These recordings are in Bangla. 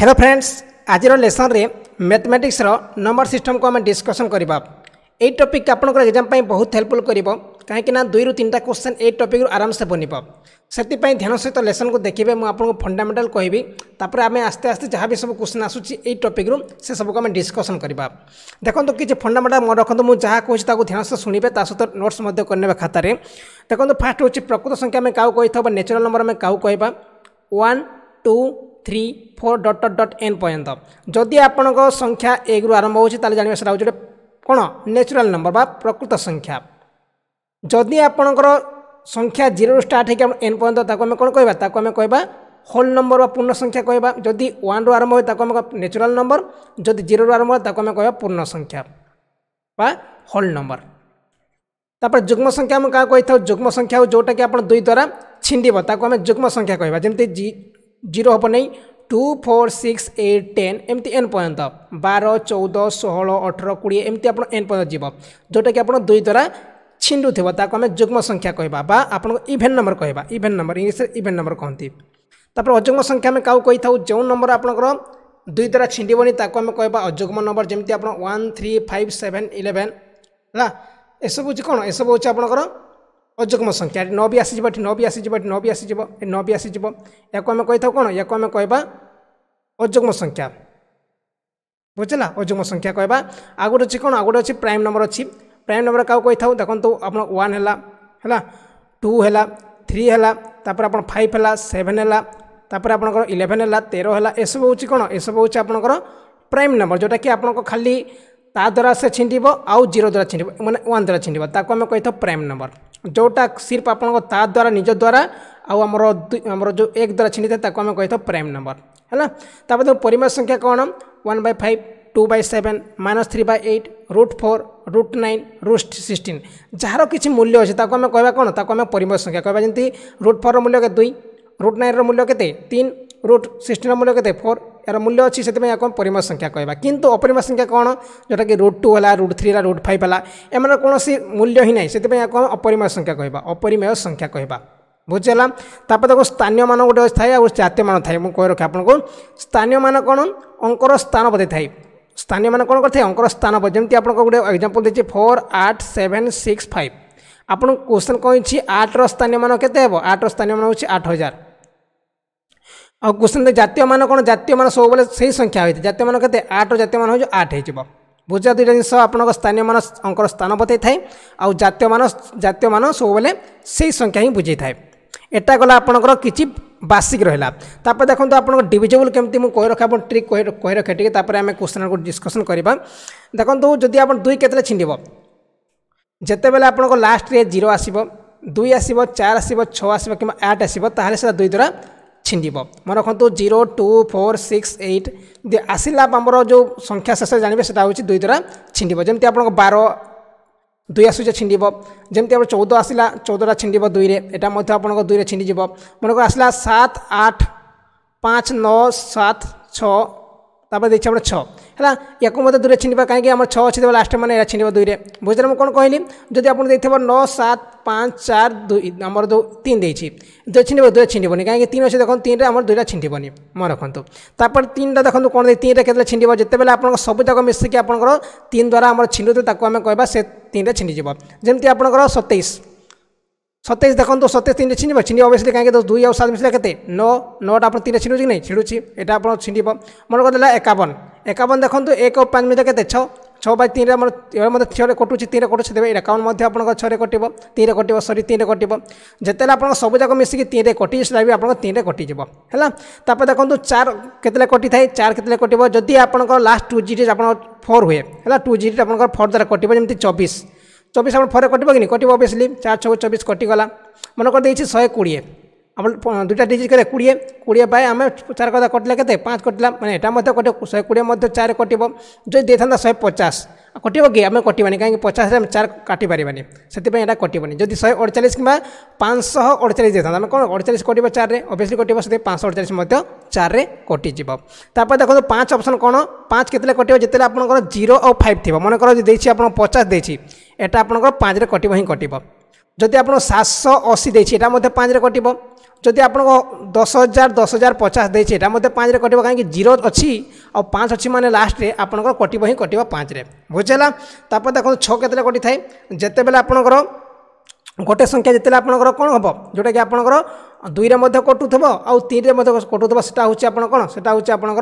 হ্যালো ফ্রেন্ডস আজির লেসনরে ম্যাথমেটিক্সর নম্বর সিষ্টম কু আমি ডিসকসন করা এই টপিক আপনার এক্সাম বহুত হেল্পফুল করব কিনা দুই রু তিনটা কোশ্চেন এই টপিক আরামসে বনব সেপাই ধ্যান সহিত লেসন কু দেখবে মু আপনার ফন্ডামেটাল কবি তাপরে আমি আস্তে আস্তে যা বি সব কোশ্চেন আসুচি এই টপিক রু সে সবুক আমি ডিসকসন করা দেখুন কিছু ফন্ডামেটাল মনে রাখুন মু যা কুছি তাকে ধ্যান সহ শুণবে তা সহ নোটস করে খাতার দেখুন ফার্স্ট হচ্ছে প্রকৃত সংখ্যা আমি কাউ কই বা ন্যাচুরাল নম্বর আমি কাউ কহবা one two three four dot dot N पर्यटन जदि आपण संख्या एक रु आरंभ होता जानवे सर आज कौन नेचुराल नंबर बा प्रकृत संख्या जदि आपणकर संख्या जीरो रु स्टार्ट एन पर्यटन आम कौन कह आम कह होल नंबर व पूर्ण संख्या कह जदि वन रु आरंभ हुए नेचुराल नंबर जब जीरो रु आरंभ हुए कह पूर्ण संख्या बा होल नंबर तापर जुग्म संख्या क्या कही था जुग्म संख्या जोटा कि आप दुई द्वारा छिंडी ताको आम जुग्म संख्या कह जमी ଜିରୋ ହେବ ନାହିଁ two four six eight ten ଏମିତି ଏନ୍ ପର୍ଯ୍ୟନ୍ତ ବାର ଚଉଦ ଷୋହଳ ଅଠର କୋଡ଼ିଏ ଏମିତି ଆପଣ ଏନ୍ ପର୍ଯ୍ୟନ୍ତ ଯିବ ଯେଉଁଟାକି ଆପଣ ଦୁଇ ଦ୍ୱାରା ଛିଣ୍ଡୁଥିବ ତାକୁ ଆମେ ଯୁଗ୍ମ ସଂଖ୍ୟା କହିବା ବା ଆପଣଙ୍କ ଇଭେଣ୍ଟ ନମ୍ବର କହିବା ଇଭେଣ୍ଟ ନମ୍ବର ଇଂଲିଶରେ ଇଭେଣ୍ଟ ନମ୍ବର କହନ୍ତି ତାପରେ ଅଯୁଗ୍ମ ସଂଖ୍ୟା ଆମେ କାହାକୁ କହିଥାଉ ଯେଉଁ ନମ୍ବର ଆପଣଙ୍କର ଦୁଇ ଦ୍ୱାରା ଛିଣ୍ଡିବନି ତାକୁ ଆମେ କହିବା ଅଯୁଗ୍ମ ନମ୍ବର ଯେମିତି ଆପଣ one three five seven eleven ହେଲା ଏସବୁ ହେଉଛି କ'ଣ ଏସବୁ ହେଉଛି ଆପଣଙ୍କର ଅଯୁଗ୍ମ ସଂଖ୍ୟା ନଅ ବି ଆସିଯିବ ଏଠି ନଅ ବି ଆସିଯିବ ଏଠି ନଅ ବି ଆସିଯିବ ଏଠି ନଅ ବି ଆସିଯିବ ୟାକୁ ଆମେ କହିଥାଉ କ'ଣ ୟାକୁ ଆମେ କହିବା ଅଯୁଗ୍ମ ସଂଖ୍ୟା ବୁଝିଲା ଅଯୁଗ୍ମ ସଂଖ୍ୟା କହିବା ଆଉ ଗୋଟେ ଅଛି କ'ଣ ଆଉ ଗୋଟେ ଅଛି ପ୍ରାଇମ୍ ନମ୍ବର ଅଛି ପ୍ରାଇମ୍ ନମ୍ବର କାହାକୁ କହିଥାଉ ଦେଖନ୍ତୁ ଆପଣ ୱାନ୍ ହେଲା ହେଲା ଟୁ ହେଲା ଥ୍ରୀ ହେଲା ତାପରେ ଆପଣ ଫାଇଭ୍ ହେଲା ସେଭେନ୍ ହେଲା ତାପରେ ଆପଣଙ୍କର ଇଲେଭେନ୍ ହେଲା ତେର ହେଲା ଏସବୁ ହେଉଛି କ'ଣ ଏସବୁ ହେଉଛି ଆପଣଙ୍କର ପ୍ରାଇମ୍ ନମ୍ବର ଯେଉଁଟାକି ଆପଣଙ୍କ ଖାଲି ତା ଦ୍ୱାରା ସେ ଛିଣ୍ଡିବ ଆଉ ଜିରୋ ଦ୍ୱାରା ଛିଣ୍ଡିବ ମାନେ ୱାନ୍ ଦ୍ୱାରା ଛିଣ୍ଡିବ ତାକୁ ଆମେ କହିଥାଉ ପ୍ରାଇମ୍ ନମ୍ବର ଯେଉଁଟା ସିର୍ଫ ଆପଣଙ୍କ ତା ଦ୍ୱାରା ନିଜ ଦ୍ୱାରା ଆଉ ଆମର ଆମର ଯେଉଁ ଏକ ଦ୍ୱାରା ଛିଣ୍ଡିଥାଏ ତାକୁ ଆମେ କହିଥାଉ ପ୍ରାଇମ୍ ନମ୍ବର ହେଲା ତାପରେ ତ ପରିମେୟ ସଂଖ୍ୟା କ'ଣ one by five two by seven minus three by eight root four root nine root sixteen ଯାହାର କିଛି ମୂଲ୍ୟ ଅଛି ତାକୁ ଆମେ କହିବା କ'ଣ ତାକୁ ଆମେ ପରିମେୟ ସଂଖ୍ୟା କହିବା ଯେମିତି ରୁଟ୍ ଫୋର୍ର ମୂଲ୍ୟ କେତେ ଦୁଇ ରୁଟ୍ ନାଇନ୍ର ମୂଲ୍ୟ କେତେ ତିନି ରୁଟ୍ ସିକ୍ସଟିନ୍ର ମୂଲ୍ୟ କେତେ ଫୋର୍ এর মূল্য অছি সেই এখন পরিমেয় সংখ্যা কহবা কিন্তু অপরিমেয় সংখ্যা কোণ যেটা কি রুট টু হলা রুট থ্রি হলা রুট ফাইভ হলা এমন কোণী মূল্য হি না সেই এখন অপরিমেয় সংখ্যা কহবা অপরিমেয় সংখ্যা কহবা বুঝিলা তারপরে দেখো স্থানীয় মান গোটে থাকে আর জাতীয় মান থাকে কই রখে আপনার স্থানীয় মান কোণ অঙ্কর স্থান বদে থাকে স্থানীয় মান কোণ করে থাকে অঙ্কর স্থান বদে যেমন আপনার গোটে এক্সাম্পল দিয়েছি ফোর আট সেভেন সিক্স ফাইভ আপনার কোশ্চেন কী আটর স্থানীয় মান কেতে হব আটর স্থানীয় মান হচ্ছে আট হাজার ଆଉ କ୍ୱେଶ୍ଚିନ୍ ଜାତୀୟମାନ କ'ଣ ଜାତୀୟମାନ ସବୁବେଳେ ସେଇ ସଂଖ୍ୟା ହୋଇଥାଏ ଜାତୀୟମାନ କେତେ ଆଠ ଜାତୀୟମାନ ହେଉଛି ଆଠ ହେଇଯିବ ବୁଝିବା ଦୁଇଟା ଜିନିଷ ଆପଣଙ୍କ ସ୍ଥାନୀୟମାନ ଅଙ୍କର ସ୍ଥାନ ବତାଇଥାଏ ଆଉ ଜାତୀୟମାନ ଜାତୀୟମାନ ସବୁବେଳେ ସେଇ ସଂଖ୍ୟା ହିଁ ବୁଝେଇଥାଏ ଏଟା ଗଲା ଆପଣଙ୍କର କିଛି ବାର୍ଷିକ ରହିଲା ତାପରେ ଦେଖନ୍ତୁ ଆପଣଙ୍କ ଡିଭିଜେବୁଲ୍ କେମିତି ମୁଁ କହି ରଖେ ଆପଣ ଟ୍ରିକ୍ କହି ରଖେ ଟିକେ ତାପରେ ଆମେ କ୍ୱେଶ୍ଚନ୍କୁ ଡିସ୍କସନ୍ କରିବା ଦେଖନ୍ତୁ ଯଦି ଆପଣ ଦୁଇ କେତେବେଳେ ଛିଣ୍ଡିବ ଯେତେବେଳେ ଆପଣଙ୍କ ଲାଷ୍ଟରେ ଜିରୋ ଆସିବ ଦୁଇ ଆସିବ ଚାରି ଆସିବ ଛଅ ଆସିବ କିମ୍ବା ଆଠ ଆସିବ ତାହେଲେ ସେଟା ଦୁଇ ଦ୍ୱାରା ଛିଣ୍ଡିବ ମନେ ରଖନ୍ତୁ zero two four six eight ଆସିଲା ଆମର ଯେଉଁ ସଂଖ୍ୟା ଶେଷରେ ଜାଣିବେ ସେଇଟା ହେଉଛି ଦୁଇ ଦ୍ୱାରା ଛିଣ୍ଡିବ ଯେମିତି ଆପଣଙ୍କ ବାର ଦୁଇ ଆସୁଛେ ଛିଣ୍ଡିବ ଯେମିତି ଆପଣ ଚଉଦ ଆସିଲା ଚଉଦଟା ଛିଣ୍ଡିବ ଦୁଇରେ ଏଇଟା ମଧ୍ୟ ଆପଣଙ୍କ ଦୁଇରେ ଛିଣ୍ଡିଯିବ ମନେକର ଆସିଲା ସାତ ଆଠ ପାଞ୍ଚ ନଅ ସାତ ଛଅ ତାପରେ ଦେଇଛି ଆମର ଛଅ ହେଲା ୟାକୁ ମଧ୍ୟ ଦୂରେ ଛିଣ୍ଡିବା କାହିଁକି ଆମର ଛଅ ଅଛି ତେବେ ଲାଷ୍ଟ ମାନେ ଏହା ଛିଣ୍ଡିବା ଦୁଇରେ ବୁଝିଲେ ମୁଁ କ'ଣ କହିଲି ଯଦି ଆପଣ ଦେଇଥିବ ନଅ ସାତ ପାଞ୍ଚ ଚାରି ଦୁଇ ଆମର ଯେଉଁ ତିନି ଦେଇଛି ଦୁଇ ଛିଣ୍ଡିବ ଦୁଇ ଛିଣ୍ଡିବନି କାହିଁକି ତିନି ଅଛି ଦେଖନ୍ତୁ ତିନିରେ ଆମର ଦୁଇଟା ଛିଣ୍ଡିବନି ମନେ ରଖନ୍ତୁ ତାପରେ ତିନିଟା ଦେଖନ୍ତୁ କ'ଣ ତିନିଟା କେତେବେଳେ ଛିଣ୍ଡିବ ଯେତେବେଳେ ଆପଣଙ୍କ ସବୁଯାକ ମିଶିକି ଆପଣଙ୍କର ତିନି ଦ୍ୱାରା ଆମର ଛିଣ୍ଡୁଥିବ ତାକୁ ଆମେ କହିବା ସେ ତିନିଟା ଛିଣ୍ଡିଯିବ ଯେମିତି ଆପଣଙ୍କର ସତେଇଶ ସତେଇଶ ଦେଖନ୍ତୁ ସତେଇଶ ତିନିରେ ଛିଣ୍ଡିବ ଛିଣ୍ଡିବ ଅବଶ୍ୟ କାହିଁକି ଦୁଇ ଆଉ ସାତ ମିଶିଲା କେତେ ନଅ ନଅଟା ଆପଣ ତିନିରେ ଛିଣ୍ଡୁଛି କି ନାହିଁ ଛିଡ଼ୁଛି ଏଇଟା ଆପଣ ଛିଣ୍ଡିବ ମନେ କରିଦେଲା ଏକାବନ ଏକାବନ ଦେଖନ୍ତୁ ଏକ ପାଞ୍ଚ ମିଶିଲା କେତେ ଛଅ ଛଅ ବାଇ ତିନିରେ ଆମର ମଧ୍ୟ ଛଅରେ କଟୁଛି ତିନିରେ କଟୁଛି ତେବେ ଏକାଉଣ୍ଟ ମଧ୍ୟ ଆପଣଙ୍କ ଛଅରେ କଟିବ ତିନିରେ କଟିବ ସରି ତିନିରେ କଟିବ ଯେତେବେଳେ ଆପଣଙ୍କ ସବୁଯାକ ମିଶିକି ତିନିରେ କଟିଛି ସେଟା ବି ଆପଣଙ୍କ ତିନିରେ କଟିଯିବ ହେଲା ତାପରେ ଦେଖନ୍ତୁ ଚାର କେତେବେଳେ କଟିଥାଏ ଚାର କେତେବେଳେ କଟିବ ଯଦି ଆପଣଙ୍କର ଲାଷ୍ଟ ଟୁ ଜିଡ଼ି ଆପଣ ଫୋର୍ ହୁଏ ହେଲା ଟୁ ଜିଡ଼ି ଆପଣଙ୍କର ଫୋର୍ ଦ୍ୱାରା କଟିବ ଯେମିତି ଚବିଶ চব্বিশ আমার ফরে কটব কি কটব অবভিয়াসলি চার ছক চব্বিশ কটিগলা মনে করেদেছি শহে কোড়িয়ে আমার দুইটা ডিজিট কে কোড়িয়ে কোড়িয়ে পায়ে আমি চার কথা কটিলা কেতে পাঁচ কটিলা মানে এটা মধ্যে কটে শহে কোড়িয়ে মধ্যে চার কটব যদি দিয়ে থাকে শহে পচাশ কটব কি আমি কটবানি কাহি পচাশে আমি চার কাটিপারানি সেপাই এটা কটবনি যদি শহে অড়চাশ কিংবা পাঁচশহ অড়চাশ দিয়ে থাকে আমি কোণ অড়চাশ কটব চারে অবভিয়াসলি কটব সেটি পাঁচশহ অড়চাশ মধ্যে চারে কটিযোগ তারপরে দেখুন পাঁচ অপসন কোণ পাঁচ কেতলে কটব যেতে আপনার জিরো আউ ফাইভ থাকবে মনে কর দিয়েছি আপনার পচাশ দিয়েছি এটা আপনার পাঁচরে কটিব হি কটিব যদি আপনার সাতশো অশি দিয়েছি এটা মধ্যে পাঁচরে কটিব যদি আপনার দশ হাজার দশ হাজার পচাশ দিয়েছি এটা মধ্যে পাঁচরে কটিব কিন্তু জিরো অছি পাঁচ অছি মানে লাস্টে আপনার কটিব হি কটিব পাঁচরে বুঝলা তাপরে দেখুন ছ কেতলে কটি থাকে যেতবে আপনার গোটে সংখ্যা যেতবে আপনার কোণ হব যেটা কি আপনার দুইরে মধ্যে কটুথব আউ তিনরে মধ্যে কটুথব সেটা হচ্ছে আপনার কোণ সেটা হচ্ছে আপনার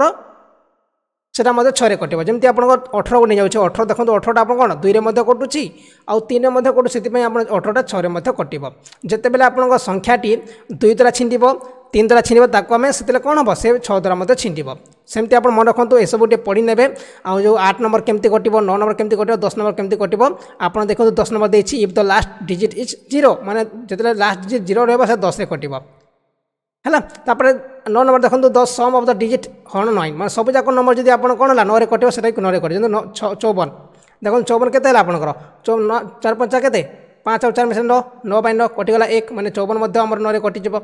সেটা মধ্যে ছয়ে কটিব যেমন আপনার অঠরক নিয়ে যাচ্ছে অঠর দেখুন অঠরটা আপনার কোণ দুইরে মধ্যে কটুছি আিনে মধ্যে কটু সেই আপনার অঠরটা ছয়ে মধ্যে কটিব যেতবে আপনার সংখ্যাটি দুই দ্বারা ছিণ্ডিব তিন দ্বারা ছিণ্ডিব তাকে আমি সেতলে কোণ হব সে ছ দ্বারা মধ্যে ছিণ্ডিব সেমতি আপনার মনে রাখুন এসব টিকে পড়ি নেবে আউ আট নম্বর কেমি কটব ন নম্বর কেমি কটব দশ নম্বর কেমি কটব আপনার দেখুন দশ নম্বর দিয়েছি if the last digit is zero মানে যেতবে লাস্ট ডিজিট জিরো রহব সে দশে কটব হ্যাঁ তাপরে ନଅ ନମ୍ବର ଦେଖନ୍ତୁ ଦଶ ସମ୍ ଅଫ୍ ଦ ଡିଜିଟ୍ ହଣ ନଇନ୍ ମାନେ ସବୁଯାକ ନମ୍ବର ଯଦି ଆପଣ କ'ଣ ହେଲା ନଅରେ କଟିବ ସେଇଟାକୁ ନଅରେ କଟିବ ଯେମିତି ଚଉବନ ଦେଖନ୍ତୁ ଚଉବନ କେତେ ହେଲା ଆପଣଙ୍କର ଚାରି ପଞ୍ଚା କେତେ ପାଞ୍ଚ ଆଉ ଚାରି ମିଶି ନଅ ନଅ ପାଇଁ ନଅ କଟିଗଲା ଏକ ମାନେ ଚଉବନ ମଧ୍ୟ ଆମର ନଅରେ କଟିଯିବ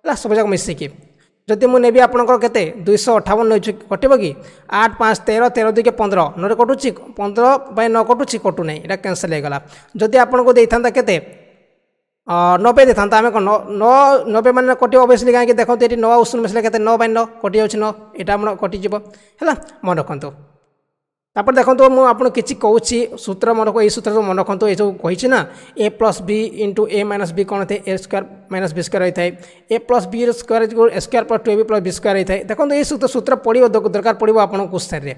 ହେଲା ସବୁଯାକ ମିଶିକି ଯଦି ମୁଁ ନେବି ଆପଣଙ୍କର କେତେ ଦୁଇଶହ ଅଠାବନ ନେଉଛି କଟିବ କି ଆଠ ପାଞ୍ଚ ତେର ତେର ଦୁଇକେ ପନ୍ଦର ନରେ କଟୁଛି ପନ୍ଦର ବାଇ ନ କଟୁଛି କଟୁନାହିଁ ଏଇଟା କ୍ୟାନସଲ୍ ହୋଇଗଲା ଯଦି ଆପଣଙ୍କୁ ଦେଇଥାନ୍ତା କେତେ নবে ଦେଇଥାନ୍ତା ଆମେ କ'ଣ ନଅ ନବେ ମାନେ କଟିବ ଅବଭିୟସ୍ଲି କାହିଁକି ଦେଖନ୍ତୁ ଏଠି ନଅ ଆଉ ଶୂନ ମିଶିଲେ କେତେ ନଅ ବାଇ ନଅ କଟିଯାଉଛି ନଅ ଏଇଟା ଆମର କଟିଯିବ ହେଲା ମନେ ରଖନ୍ତୁ ତାପରେ ଦେଖନ୍ତୁ ମୁଁ ଆପଣଙ୍କୁ କିଛି କହୁଛି ସୂତ୍ର ମନେ ଏଇ ସୂତ୍ରରୁ ମନେ ରଖନ୍ତୁ ଏ ଯେଉଁ କହିଛି ନା A plus B into A minus B କ'ଣ ଥାଏ A square minus B square ହୋଇଥାଏ A plus B square A square plus two A B plus B square ହୋଇଥାଏ ଦେଖନ୍ତୁ ଏଇ ସୂତ୍ର ସୂତ୍ର ପଡ଼ିବ ଦରକାର ପଡ଼ିବ ଆପଣଙ୍କୁ କୋଶ୍ଚିନ୍ରେ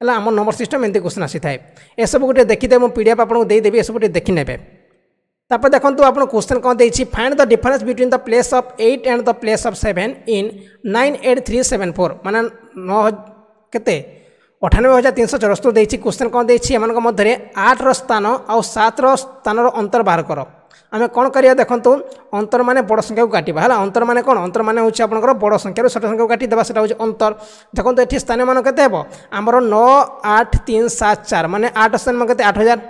ହେଲା ଆମ ନମ୍ବର ସିଷ୍ଟମ୍ ଏମିତି କୋଶ୍ଚିନ୍ ଆସିଥାଏ ଏସବୁ ଗୋଟେ ଦେଖିଦେବେ ମୁଁ ପି ଡି ଏଫ୍ ଆପଣଙ୍କୁ ଦେଇଦେବି ଏସବୁ ଟିକେ ଦେଖିନେବେ তারপরে দেখুন আপনার কোশ্চেন কম দিয়েছি find the difference between the place of eight and the place of seven in nine eight three seven four মানে ন কেতে ଅଠାନବେ ହଜାର ତିନିଶହ ଚଉରାସ୍ତରୀ ଦେଇଛି କୋଶ୍ଚିନ୍ କ'ଣ ଦେଇଛି ଏମାନଙ୍କ ମଧ୍ୟରେ ଆଠର ସ୍ଥାନ ଆଉ ସାତର ସ୍ଥାନର ଅନ୍ତର ବାହାର କର ଆମେ କ'ଣ କରିବା ଦେଖନ୍ତୁ ଅନ୍ତର ମାନେ ବଡ଼ ସଂଖ୍ୟାକୁ କାଟିବା ହେଲା ଅନ୍ତର ମାନେ କ'ଣ ଅନ୍ତର ମାନେ ହେଉଛି ଆପଣଙ୍କର ବଡ଼ ସଂଖ୍ୟାରୁ ଛୋଟ ସଂଖ୍ୟାକୁ କାଟିଦେବା ସେଇଟା ହେଉଛି ଅନ୍ତର ଦେଖନ୍ତୁ ଏଠି ସ୍ଥାନମାନ କେତେ ହେବ ଆମର ନଅ ଆଠ ତିନି ସାତ ଚାରି ମାନେ ଆଠ ସ୍ଥାନ କେତେ ଆଠ ହଜାର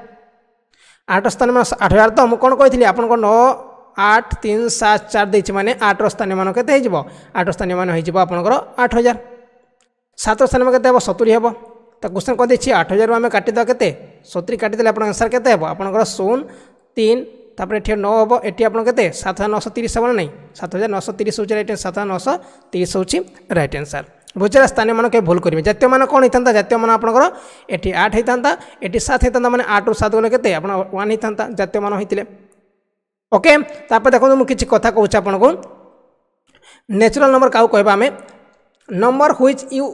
ଆଠ ସ୍ଥାନୀୟମାନ ଆଠହଜାର ତ ମୁଁ କ'ଣ କହିଥିଲି ଆପଣଙ୍କ ନଅ ଆଠ ତିନି ସାତ ଚାର ଦେଇଛି ମାନେ ଆଠର ସ୍ଥାନୀୟମାନ କେତେ ହେଇଯିବ ଆଠ ସ୍ଥାନୀୟମାନ ହେଇଯିବ ଆପଣଙ୍କର ଆଠ ହଜାର ସାତ ସ୍ଥାନୀୟମାନ କେତେ ହେବ ସତୁରି ହେବ ତ କ୍ୱେଶ୍ଚନ୍ କହିଦେଇଛି ଆଠ ହଜାରରୁ ଆମେ କାଟିଦେବା କେତେ ସତୁରି କାଟିଦେଲେ ଆପଣଙ୍କ ଆନ୍ସର୍ କେତେ ହେବ ଆପଣଙ୍କର ଶୂନ ତିନି ତାପରେ ଏଠି ନଅ ହେବ ଏଠି ଆପଣ କେତେ ସାତ ହଜାର ନଅଶହ ତିରିଶ ହେବ ନା ନାହିଁ ସାତ ହଜାର ନଅଶହ ତିରିଶ ହେଉଛି ରାଇଟ୍ ଆନ୍ସର୍ ସାତ ହଜାର ନଅଶହ ତିରିଶ ହେଉଛି ରାଇଟ୍ ଆନ୍ସର୍ ବୁଝିଲା ସ୍ଥାନୀୟମାନେ କେବେ ଭୁଲ କରିବେ ଜାତୀୟମାନ କ'ଣ ହେଇଥାନ୍ତା ଜାତୀୟମାନ ଆପଣଙ୍କର ଏଠି ଆଠ ହେଇଥାନ୍ତା ଏଠି ସାତ ହେଇଥାନ୍ତା ମାନେ ଆଠରୁ ସାତ ଗଲେ କେତେ ଆପଣ ୱାନ୍ ହେଇଥାନ୍ତା ଜାତୀୟମାନ ହେଇଥିଲେ ଓକେ ତାପରେ ଦେଖନ୍ତୁ ମୁଁ କିଛି କଥା କହୁଛି ଆପଣଙ୍କୁ ନ୍ୟାଚୁରାଲ୍ ନମ୍ବର କାହାକୁ କହିବା ଆମେ number which you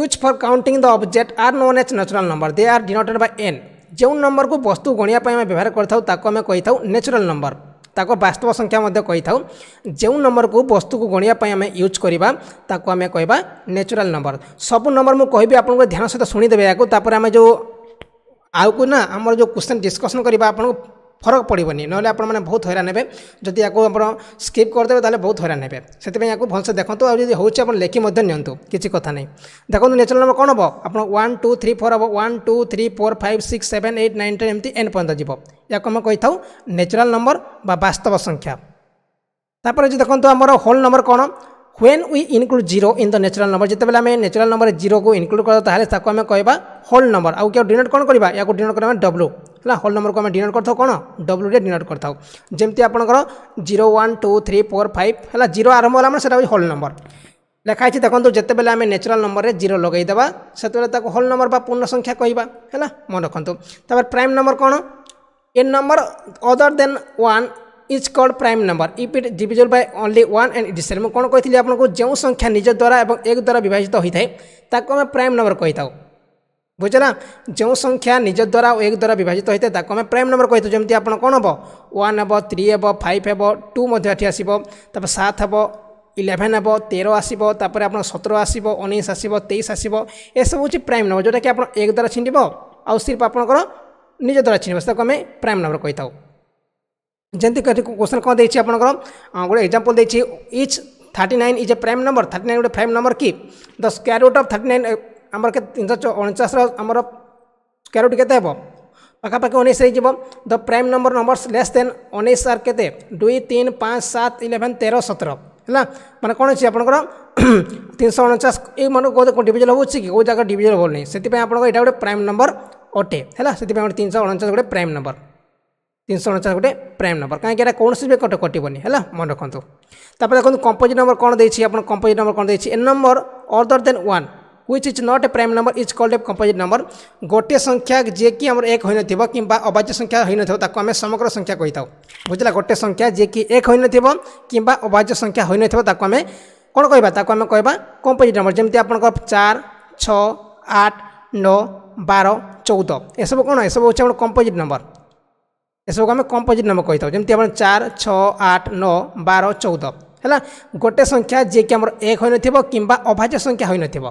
use for counting the object are known as natural number they are denoted by N ଯେଉଁ ନମ୍ବରକୁ ବସ୍ତୁ ଗଣିବା ପାଇଁ ଆମେ ବ୍ୟବହାର କରିଥାଉ ତାକୁ ଆମେ କହିଥାଉ ନ୍ୟାଚୁରାଲ୍ ନମ୍ବର ତାକୁ ବାସ୍ତବ ସଂଖ୍ୟା ମଧ୍ୟ କହିଥାଉ ଯେଉଁ ନମ୍ବରକୁ ବସ୍ତୁକୁ ଗଣିବା ପାଇଁ ଆମେ ୟୁଜ୍ କରିବା ତାକୁ ଆମେ କହିବା ନ୍ୟାଚୁରାଲ ନମ୍ବର ସବୁ ନମ୍ବର ମୁଁ କହିବି ଆପଣଙ୍କୁ ଧ୍ୟାନ ସହିତ ଶୁଣିଦେବେ ଏହାକୁ ତାପରେ ଆମେ ଯେଉଁ ଆଉକୁ ନା ଆମର ଯେଉଁ କ୍ୱେଶ୍ଚନ୍ ଡିସ୍କସନ୍ କରିବା ଆପଣଙ୍କୁ ফরক পড়বনি নহলে আপনার বহুত হইরা নেবে যদি এখন আপনার স্কিপ করেদেবে তাহলে বহুত হইরা নেবে সেই এখন ভালসে দেখতো আর যদি হচ্ছে আপনার লেখি নিতু কিছু কথা নেই দেখুন নেচুরাল নম্বর কম হব আপনার ওয়ান টু থ্রি ফোর হব one two three four five six seven eight nine ten এমনি এন পর্যন্ত যাব এখন আমি কইথাও নেচুরাল নম্বর বা বাস্তব সংখ্যা তারপরে যদি দেখুন আমার হোল নম্বর কম when we include zero in the natural number যেতবে আমি নেচুরাল নম্বর জিরো কু ইনক্লুড করা তাহলে তাকে আমি কয়বা হোল নম্বর আউ কেউ ডিনোট কম করা ডিনোট করি ডব্লু ହେଲା ହୋଲ୍ ନମ୍ବରକୁ ଆମେ ଡିନୋଟ୍ କରିଥାଉ କ'ଣ ଡବ୍ଲୁରେ ଡିନୋଟ୍ କରିଥାଉ ଯେମିତି ଆପଣଙ୍କର zero one two three four five ହେଲା ଜିରୋ ଆରମ୍ଭ ହେଲା ମାନେ ସେଇଟା ହେଉଛି ହୋଲ୍ ନମ୍ବର ଲେଖା ହେଇଛି ଦେଖନ୍ତୁ ଯେତେବେଳେ ଆମେ ନ୍ୟାଚୁରାଲ ନମ୍ବରରେ ଜିରୋ ଲଗାଇଦେବା ସେତେବେଳେ ତାକୁ ହୋଲ୍ ନମ୍ବର ବା ପୂର୍ଣ୍ଣ ସଂଖ୍ୟା କହିବା ହେଲା ମନେ ରଖନ୍ତୁ ତାପରେ ପ୍ରାଇମ୍ ନମ୍ବର କ'ଣ an number other than one is called prime number if it divisible by only one and itself ମୁଁ କ'ଣ କହିଥିଲି ଆପଣଙ୍କୁ ଯେଉଁ ସଂଖ୍ୟା ନିଜ ଦ୍ୱାରା ଏବଂ ଏକ ଦ୍ୱାରା ବିଭାଜିତ ହୋଇଥାଏ ତାକୁ ଆମେ ପ୍ରାଇମ୍ ନମ୍ବର କହିଥାଉ বুঝলা যে সংখ্যা নিজ দ্বারা ও এক দ্বারা বিভাজিত হয়ে তাকে আমি প্রাইম নম্বর কহিত যেমি আপনার কোণ হব ওয়ান হব থ্রি হব ফাইভ হব টু এটি আসব তারপর সাত হব ইলেভেন হব তের আসব তারপরে আপনার সতেরো আসব উনিশ আসব তেইশ আসব এসব হচ্ছে প্রাইম নম্বর যেটা কি আপনার এক দ্বারা ছিণ্ডিব আপ আপনার নিজ দ্বারা ছিণ্ডিব তাকে আমি প্রাইম নম্বর কই থাও যেমন কোশ্চেন কম দিয়েছি আপনার গোটে এক্সাম্পল দিয়েছি is thirty nine is a prime number thirty nine গোটে প্রাইম নম্বর কি the square root of thirty nine ଆମର କେତେ ତିନିଶହ ଅଣଚାଶର ଆମର ସ୍କୋୟାର ରୁଟ୍ କେତେ ହେବ ପାଖାପାଖି ଉଣେଇଶ ହେଇଯିବ the prime number numbers less than ଉଣେଇଶ ଆର୍ କେତେ ଦୁଇ ତିନି ପାଞ୍ଚ ସାତ ଇଲେଭେନ୍ ତେର ସତର ହେଲା ମାନେ କ'ଣ ଅଛି ଆପଣଙ୍କର ତିନିଶହ ଅଣଚାଶ ଏଇ ମାନେ କେଉଁ ଡିଭିଜନ ହେଉଛି କି କେଉଁ ଜାଗା ଡିଭିଜନ ହେଉନି ସେଥିପାଇଁ ଆପଣଙ୍କର ଏଇଟା ଗୋଟେ ପ୍ରାଇମ୍ ନମ୍ବର ଅଟେ ହେଲା ସେଥିପାଇଁ ଗୋଟେ ତିନିଶହ ଅଣଚାଶ ଗୋଟେ ପ୍ରାଇମ୍ ନମ୍ବର ତିନିଶହ ଅଣଚାଶ ଗୋଟେ ପ୍ରାଇମ୍ ନମ୍ବର କାହିଁକି ଏଇଟା କୌଣସି ବି କଟ କଟିବନି ହେଲା মনে ରଖନ୍ତୁ ତାପରେ ଦେଖନ୍ତୁ কম্পোজিট ନମ୍ବର କଣ ଦେଇଛି ଆପଣ কম্পোজিট নম্বর କଣ ଦେଇଛି an number other than one which is not a prime number is called a composite number गोटे संख्या जेकि आम एक होन किंवा अभाज्य संख्या होईन ताको आम्ही समग्र संख्या कहता बुझला गोटे संख्या जेकि एक होईन किंवा अभाज्य संख्या होईन ताको आम्ही କ'ଣ କହିବା ତାକୁ ଆମେ କହିବା କମ୍ପୋଜିଟ୍ ନମ୍ବର ଯେମିତି ଆପଣଙ୍କର ଚାର ଛଅ ଆଠ ନଅ ବାର ଚଉଦ ଏସବୁ କ'ଣ ଏସବୁ ହେଉଛି ଆମର କମ୍ପୋଜିଟ୍ ନମ୍ବର ଏସବୁକୁ ଆମେ କମ୍ପୋଜିଟ୍ ନମ୍ବର କହିଥାଉ ଯେମିତି ଆପଣ ଚାର ଛଅ ଆଠ ନଅ ବାର ଚଉଦ ହେଲା ଗୋଟେ ସଂଖ୍ୟା ଯିଏକି ଆମର ଏକ ହୋଇନଥିବ କିମ୍ବା ଅଭାଜ୍ୟ ସଂଖ୍ୟା ହୋଇନଥିବ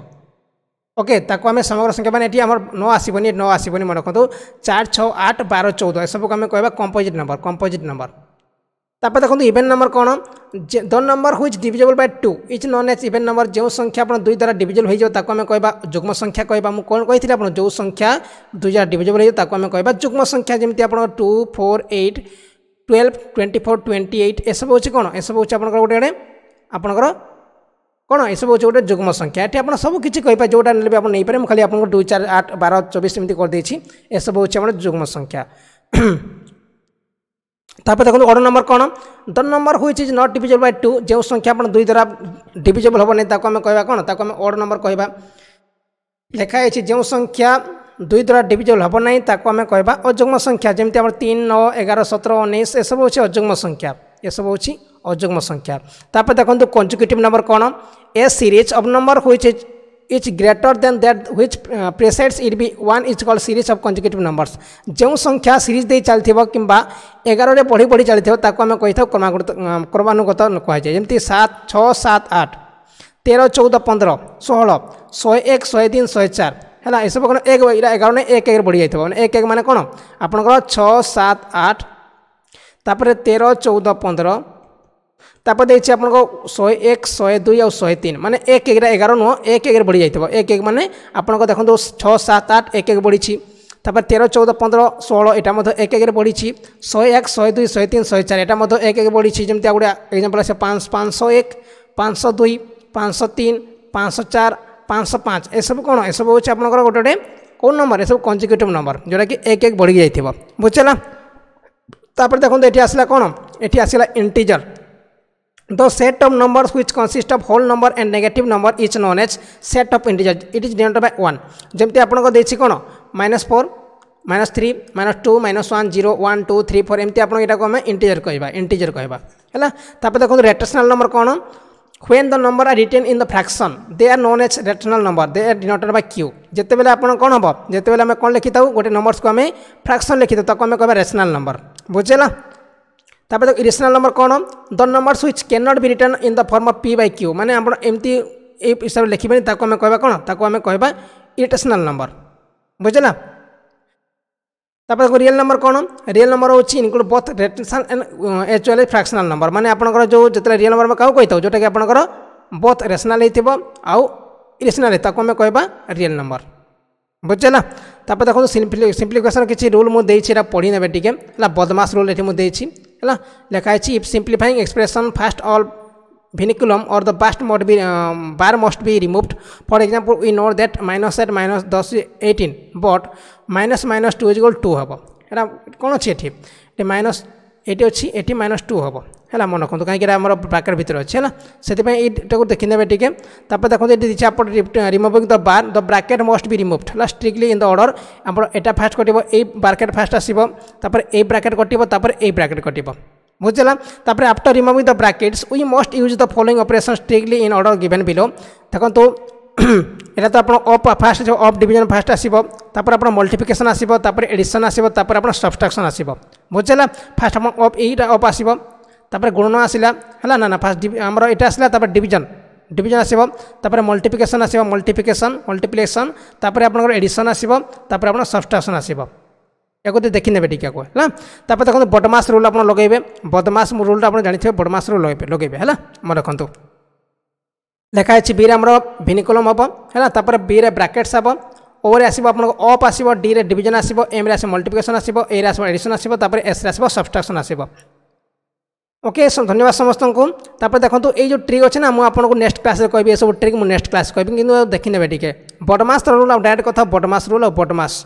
ওকে তাকে আমি সমগ্র সংখ্যা মানে এটি আমার ন আসবনি ন আসবনি মনে রাখতু চার ছ আট বার চৌদ এসবু আমি কহবা কম্পোজিট নম্বর কম্পোজিট নম্বর তারপরে দেখুন ইভেন্ট নম্বর কোণ the number which divisible by two is known as even number যে সংখ্যা আপনার দুই দ্বারা ডিভিজেবল হয়ে যাব তাকে আমি কহবা যুগ্ম সংখ্যা কহবা মু কোণ কে আপনার যে সংখ্যা দুই দ্বারা ডিভিজেবল হয়ে যাব তাকে আমি কহবা যুগ্ম সংখ্যা যেমন আপনার two four eight twelve twenty four twenty eight এসব হচ্ছে কোণ এসব হচ্ছে আপনার গোটে আপনার କ'ଣ ଏସବୁ ହେଉଛି ଗୋଟେ ଯୁଗ୍ମ ସଂଖ୍ୟା ଏଠି ଆପଣ ସବୁ କିଛି କହିପାରିବେ ଯେଉଁଟା ନେଲେ ବି ଆପଣ ନେଇପାରିବେ ମୁଁ ଖାଲି ଆପଣଙ୍କୁ ଦୁଇ ଚାରି ଆଠ ବାର ଚବିଶ ଏମିତି କରିଦେଇଛି ଏସବୁ ହେଉଛି ଆମର ଯୁଗ୍ମ ସଂଖ୍ୟା ତାପରେ ଦେଖନ୍ତୁ ଅର୍ଡ଼ର ନମ୍ବର କ'ଣ the number which is not divisible by two ଯେଉଁ ସଂଖ୍ୟା ଆପଣ ଦୁଇ ଦ୍ୱାରା ଡିଭିଜେବଲ୍ ହେବନି ତାକୁ ଆମେ କହିବା କ'ଣ ତାକୁ ଆମେ ଅର୍ଡ଼ର ନମ୍ବର କହିବା ଲେଖା ହେଇଛି ଯେଉଁ ସଂଖ୍ୟା ଦୁଇ ଦ୍ୱାରା ଡିଭିଜେବଲ୍ ହେବ ନାହିଁ ତାକୁ ଆମେ କହିବା ଅଯୁଗ୍ମ ସଂଖ୍ୟା ଯେମିତି ଆମର ତିନି ନଅ ଏଗାର ସତର ଉଣେଇଶ ଏସବୁ ହେଉଛି ଅଯୁଗ୍ମ ସଂଖ୍ୟା ଏସବୁ ହେଉଛି ଅଯୁଗ୍ମ uh, ସଂଖ୍ୟା ତାପରେ ଦେଖନ୍ତୁ କଞ୍ଜୁକେଟିଭ୍ ନମ୍ବର କ'ଣ a series of number which is is greater than that which precedes it by one is call series of consecutive numbers যে সংখ্যা সিরিজ দিয়ে চাল কিংবা এগারে পড়ি পড়ি চাল তাকে আমি কইথাও ক্রমাগত ক্রমানুগত কুহযায় যেমন সাত ছ সাত আট তের চৌদ পনেরো ষোহল শহে এক শহে তিন শহে চার হ্যাঁ এসব কোণ এক এটা এগারো না এক একরে বড়ি যাই মানে এক এক মানে কোণ আপনার ছ সাত আট তাপরে তের চৌদ পনেরো তারপরে দিয়েছি আপনার শহে এক শহে দুই আউ শহে তিন মানে এক একরে এগার নুহ এক একরে বড়ি যাই এক এক মানে আপনার দেখুন ছ সাত আট এক এক বড়িছি তারপরে তেরো চৌদ পনেরো ষোলো এটা মধ্যে এক একরে বড়িছি শহে এক শহে দুই শহে তিন শহে চার এটা মধ্যে এক এক বড়িছি যেমন আর গোটে এক্সাম্পল আছে পাঁচ পাঁচশো এক পাঁচশো দুই পাঁচশো তিন পাঁচশো চার পাঁচশো পাঁচ এসব কোণ এসব হচ্ছে আপনার গোটে গোটে কোন নম্বর এসব কনজিকুটিভ নম্বর যেটা কি এক এক বড়ি যাই বুঝলা তারপরে দেখুন এটি আসলা কোণ এটি আসলা integer The set of numbers which consist of whole number and negative number is known as set of integers. It is denoted by 1. ଯେମିତି ଆପଣଙ୍କ ଦେଇଛି କ'ଣ minus four minus three minus two minus one zero one two three four ଏମିତି ଆପଣ ଏଇଟାକୁ ଆମେ ଇଣ୍ଟିଜର କହିବା ଇଣ୍ଟିଜର କହିବା ହେଲା ତାପରେ ଦେଖନ୍ତୁ ରେଟେସନାଲ୍ ନମ୍ବର କ'ଣ when the number are written in the fraction they are known as rational number they are denoted by Q ଯେତେବେଳେ ଆପଣ କ'ଣ ହେବ ଯେତେବେଳେ ଆମେ କ'ଣ ଲେଖିଥାଉ ଗୋଟେ ନମ୍ବର୍ସକୁ ଆମେ ଫ୍ରାକ୍ସନ୍ ଲେଖିଥାଉ ତାକୁ ଆମେ କହିବା ରେସନାଲ୍ ନମ୍ବର ବୁଝିଲା তারপরে দেখো ইরেশনাল নম্বর কোণ the number which can not be written in the form of P by Q মানে আপনার এমতি এই হিসাবে লিখবেনি তাকে আমি কহবা কোণ তাকে আমি কহবা ইরেটেশনাল নম্বর বুঝলা তারপরে দেখো রিয়েল নম্বর কোণ রিয়েল নম্বর হচ্ছে ইনক্লুড বোথ রেটেশনাল এন্ড এচুয়াল ফ্রাকশনাল নম্বর মানে আপনার যে যেত রিয়েল নম্বর আমি কাহু কই যেটা কি আপনার বোথ রেশনাল হয়েছিল আউ ইরেশনাল তাকে আমি কহবা রিয়েল নম্বর বুঝলা তারপরে দেখুন সিম্প্লিফিকেসন কিছু রুল মু দিয়েছি এটা পড়ি নেবে টিকে হল বদমাস রুল এটি মু দিয়েছি ହେଲା ଲେଖାହେଇଛି if simplifying expression first all vinculum or the bust must be bar must be removed for example we note that minus eight minus ଦଶ eighteen but minus minus two is equal two ହେବ ଏଇଟା କ'ଣ ଅଛି ଏଠି ଏଠି ମାଇନସ୍ ଏଠି ଅଛି ଏଠି ମାଇନସ୍ ଟୁ ହେବ ହେଲା ମନେ ରଖନ୍ତୁ କାହିଁକି ଏଇଟା ଆମର ভিতরে ଭିତରେ ଅଛି ହେଲା ସେଥିପାଇଁ ଏଇଟାକୁ ଦେଖିନେବେ ଟିକେ ତାପରେ ଦେଖନ୍ତୁ ଏଠି দিচ্ছে আপনার removing the bar the bracket must be removed ହେଲା ଷ୍ଟ୍ରିକ୍ଟଲି ଇନ୍ ଦ অর্ডর আমার ଏଇଟା ଫାଷ୍ଟ କଟିବ ଏଇ ব্রাকেট ଫାଷ୍ଟ ଆସିବ ତାପରେ ଏଇ ବ୍ରାକେଟ୍ କଟିବ ତାପରେ ଏଇ ବ୍ରାକେଟ୍ କଟିବ বুঝলাম তারপরে after removing the brackets we must use the following operation strictly in order given below দেখুন এটা তো আপনার অফ ফাস্ট আসবে অফ ডিভিজন ফাস্ট আসব তারপরে আপনার মল্টিফিকেসন আসব তারপরে এডিশন আসব তারপরে আপনার সবস্ট্রাকশন আসব বুঝলা ফাস্ট আপনার অফ এইটা অফ আসব তারপরে গুণন আসিলা হ্যাঁ না না ফার্স্ট আমার এটা আসলে তারপরে ডিভিজন ডিভিজন আসব তারপরে মল্টিপ্লিকেসন আসব মল্টিপ্লিকেসন মল্টিপ্লিকেসন তারপরে আপনার এডিশন আসব তারপরে আপনার সবস্ট্রাকশন আসব ইয়াকে দেখিনেবে টিকি হ্যাঁ তারপরে দেখুন বডমাস রুল আপনার লগাইবে বদমাস রুলটা আপনার জাঁথিবে বডমাস রুল লগাইবে লগাইবে হ্যাঁ মনে রাখুন লেখা আছে বিরে আমার ভিনিকোলম হব হ্যাঁ তাপরে বিরে ব্রাকেটস হব ওরে আসব আপনার অপ আসব ডি রে ডিভিজন আসব এম রে আসব মল্টিপ্লিকেসন আসব এ রে আসব এডিশন আসব তারপরে এস রে আসব সবস্ট্রাকশন আসব ओके धन्यवाद समस्त को देखो ये जो ट्रिक अच्छे ना मुझे नेक्स्ट क्लास में कह सब ट्रिक मुझे नेक्स्ट क्लास कह कि देखने टे बडमास रूल आ डायरेक्ट कथ बडमास रूल आ बडमास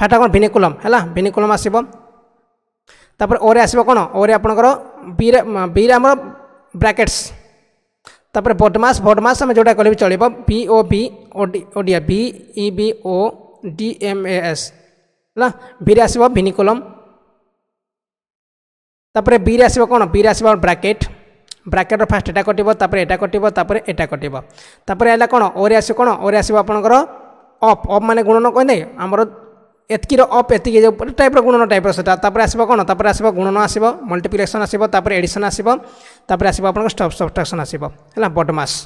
फाटा कौन भिनिकुलम है भिनिकुलम आसब तापर ओरे आसब कौन ओरे आपणकर बी आम ब्राकेट्स बडमास बडमास आम जोटा कले भी बी ओ बी ओडिया B E B O D M S है आसब भिनिकुलम ତାପରେ ବିରେ ଆସିବ କ'ଣ ବିରେ ଆସିବ ବ୍ରାକେଟ୍ ବ୍ରାକେଟ୍ର ଫାଷ୍ଟ ଏଟା କଟିବ ତାପରେ ଏଟା କଟିବ ତାପରେ ଏଟା କଟିବ ତାପରେ ହେଲା କ'ଣ ଓରେ ଆସିବ କ'ଣ ଓରେ ଆସିବ ଆପଣଙ୍କର ଅପ୍ ଅପ୍ ମାନେ ଗୁଣନ କହିଲେ ଆମର ଏତିକିର ଅପ୍ ଏତିକି ଯେଉଁ ଟାଇପ୍ର ଗୁଣନ ଟାଇପ୍ର ସେଟା ତାପରେ ଆସିବ କ'ଣ ତାପରେ ଆସିବ ଗୁଣନ ଆସିବ ମଲ୍ଟିପ୍ଲିକେସନ୍ ଆସିବ ତାପରେ ଏଡ଼ିସନ୍ ଆସିବ ତାପରେ ଆସିବ ଆପଣଙ୍କ ସବଷ୍ଟ୍ରାକ୍ସନ୍ ଆସିବ ହେଲା ବଡ଼ମାସ୍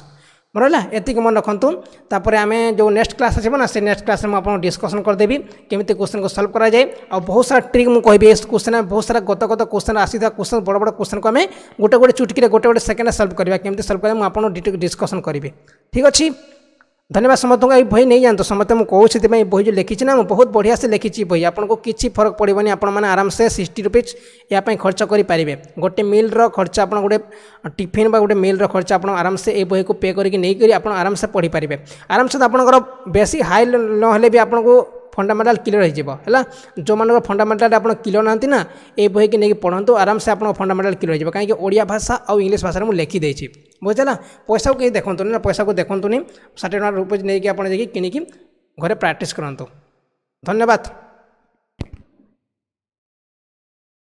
ରହିଲା ଏତିକି ମନେ ରଖନ୍ତୁ ତାପରେ ଆମେ ଯେଉଁ ନେକ୍ସଟ କ୍ଲାସ୍ ଆସିବ ନା ସେ ନେକ୍ସଟ କ୍ଲାସ୍ରେ ମୁଁ ଆପଣଙ୍କୁ ଡିସ୍କସନ୍ କରିଦେବି କେମିତି କୋଶ୍ଚିନ୍କୁ ସଲ୍ଭ କରାଯାଏ ଆଉ ବହୁତ ସାରା ଟ୍ରିକ୍ ମୁଁ କହିବି ଏ କୋଶ୍ଚିନ୍ ବହୁତ ସାରା ଗତ ଗତ କୋଶ୍ଚିନ୍ ଆସିଥିବା କୋଶ୍ଚିନ୍ ବଡ଼ ବଡ଼ କୋଶ୍ଚିନ୍କୁ ଆମେ ଗୋଟେ ଗୋଟେ ଚୁଟିକିରେ ଗୋଟେ ଗୋଟେ ସେକେଣ୍ଡରେ ସଲ୍ଭ କରିବା କେମିତି ସଲ୍ଭ କରିବା ମୁଁ ଆପଣଙ୍କୁ ଡିସ୍କସନ୍ କରିବି ଠିକ୍ ଅଛି ଧନ୍ୟବାଦ ସମସ୍ତଙ୍କୁ ଏଇ ବହି ନେଇଯାଆନ୍ତୁ ସମସ୍ତେ ମୁଁ କହୁଛି ସେଥିପାଇଁ ବହି ଯେଉଁ ଲେଖିଛି ନା ମୁଁ ବହୁତ ବଢ଼ିଆ ସେ ଲେଖିଛି ବହି ଆପଣଙ୍କୁ କିଛି ଫରକ ପଡ଼ିବନି ଆପଣମାନେ ଆରାମସେ ସିକ୍ସଟି ରୁପିଜ୍ ଏହା ପାଇଁ ଖର୍ଚ୍ଚ କରିପାରିବେ ଗୋଟେ ମିଲ୍ର ଖର୍ଚ୍ଚ ଆପଣ ଗୋଟେ ଟିଫିନ୍ ବା ଗୋଟେ ମିଲ୍ର ଖର୍ଚ୍ଚ ଆପଣ ଆରାମସେ ଏଇ ବହିକୁ ପେ କରିକି ନେଇକରି ଆପଣ ଆରାମସେ ପଢ଼ିପାରିବେ ଆରାମସେ ଆପଣଙ୍କର ବେଶୀ ହାଇ ନହେଲେ ବି ଆପଣଙ୍କୁ ଫଣ୍ଡାମେଣ୍ଟାଲ କ୍ଲିୟର ହୋଇଯିବ ହେଲା ଯେଉଁମାନଙ୍କର ଫଣ୍ଡାମେଣ୍ଟାଲ ଆପଣ କ୍ଲିୟର ନାହାନ୍ତି ନା ଏ ବହିକି ନେଇକି ପଢ଼ନ୍ତୁ ଆରାମସେ ଆପଣଙ୍କ ଫଣ୍ଡାମେଣ୍ଟାଲ କ୍ଲିୟର ହୋଇଯିବ କାହିଁକି ଓଡ଼ିଆ ଭାଷା ଆଉ ଇଂଲିଶ ଭାଷାରେ ମୁଁ ଲେଖିଦେଇଛି ବୁଝିଲା ପଇସାକୁ କେହି ଦେଖନ୍ତୁନି ନା ପଇସାକୁ ଦେଖନ୍ତୁନି ଷାଠିଏ ଟଙ୍କା ରୁପିଜ୍ ନେଇକି ଆପଣ ଯାଇକି କିଣିକି ଘରେ ପ୍ରାକ୍ଟିସ୍ କରନ୍ତୁ ଧନ୍ୟବାଦ